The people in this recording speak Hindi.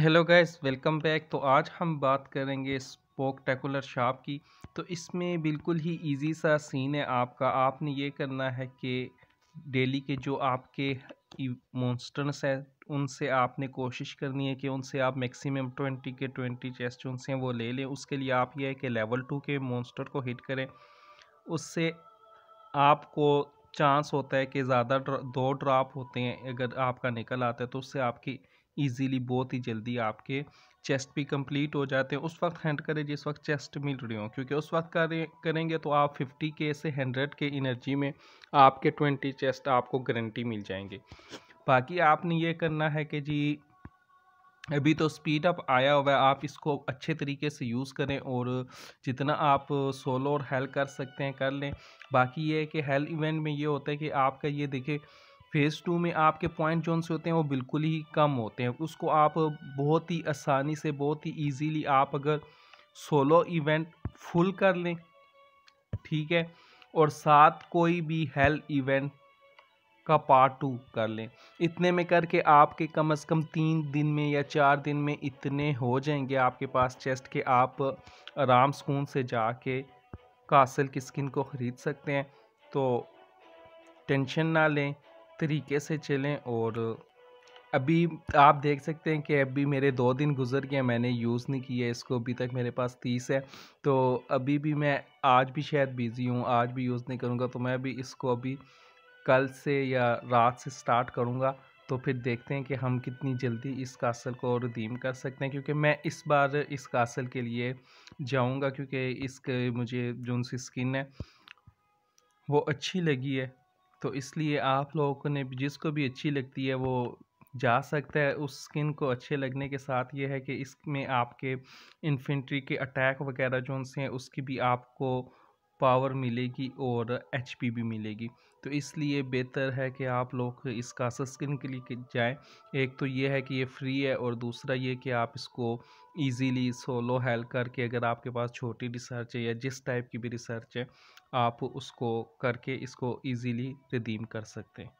हेलो गाइस वेलकम बैक तो आज हम बात करेंगे स्पोक टेकुलर शॉप की तो इसमें बिल्कुल ही इजी सा सीन है आपका आपने ये करना है कि डेली के जो आपके मॉन्स्टर्स हैं उनसे आपने कोशिश करनी है कि उनसे आप मैक्सिमम ट्वेंटी के ट्वेंटी चेस्ट उनसे वो ले लें उसके लिए आप ये है कि लेवल टू के मोन्स्टर को हिट करें उससे आपको चांस होता है कि ज़्यादा दो ड्राप होते हैं अगर आपका निकल आता है तो उससे आपकी ईजीली बहुत ही जल्दी आपके चेस्ट भी कंप्लीट हो जाते हैं उस वक्त हैंड करें जिस वक्त चेस्ट मिल रही हो क्योंकि उस वक्त करेंगे तो आप 50 के से 100 के एनर्जी में आपके 20 चेस्ट आपको गारंटी मिल जाएंगे बाकी आपने ये करना है कि जी अभी तो स्पीड अप आया हुआ है आप इसको अच्छे तरीके से यूज़ करें और जितना आप सोलो और हेल कर सकते हैं कर लें बाकी ये है कि हेल इवेंट में ये होता है कि आपका ये देखें फ़ेज़ टू में आपके पॉइंट जोन से होते हैं वो बिल्कुल ही कम होते हैं उसको आप बहुत ही आसानी से बहुत ही ईजीली आप अगर सोलो इवेंट फुल कर लें ठीक है और साथ कोई भी हेल इवेंट का पार्ट टू कर लें इतने में करके आपके कम से कम तीन दिन में या चार दिन में इतने हो जाएंगे आपके पास चेस्ट के आप आराम सुकून से जा के कासल की स्किन को ख़रीद सकते हैं तो टेंशन ना लें तरीके से चलें और अभी आप देख सकते हैं कि अभी मेरे दो दिन गुजर गए मैंने यूज़ नहीं किया इसको अभी तक मेरे पास तीस है तो अभी भी मैं आज भी शायद बिज़ी हूँ आज भी यूज़ नहीं करूँगा तो मैं अभी इसको अभी कल से या रात से स्टार्ट करूँगा तो फिर देखते हैं कि हम कितनी जल्दी इस कासल को रिडीम कर सकते हैं क्योंकि मैं इस बार इस कासल के लिए जाऊँगा क्योंकि इसके मुझे जो उनकी स्किन है वो अच्छी लगी है तो इसलिए आप लोगों ने जिसको भी अच्छी लगती है वो जा सकता है उस स्किन को अच्छे लगने के साथ ये है कि इसमें आपके इन्फेंट्री के अटैक वगैरह जो उनसे हैं उसकी भी आपको पावर मिलेगी और एच भी मिलेगी तो इसलिए बेहतर है कि आप लोग इसका सस्किन के लिए जाएं एक तो ये है कि ये फ्री है और दूसरा ये कि आप इसको इजीली सोलो हेल्प करके अगर आपके पास छोटी रिसर्च है या जिस टाइप की भी रिसर्च है आप उसको करके इसको इजीली रिडीम कर सकते हैं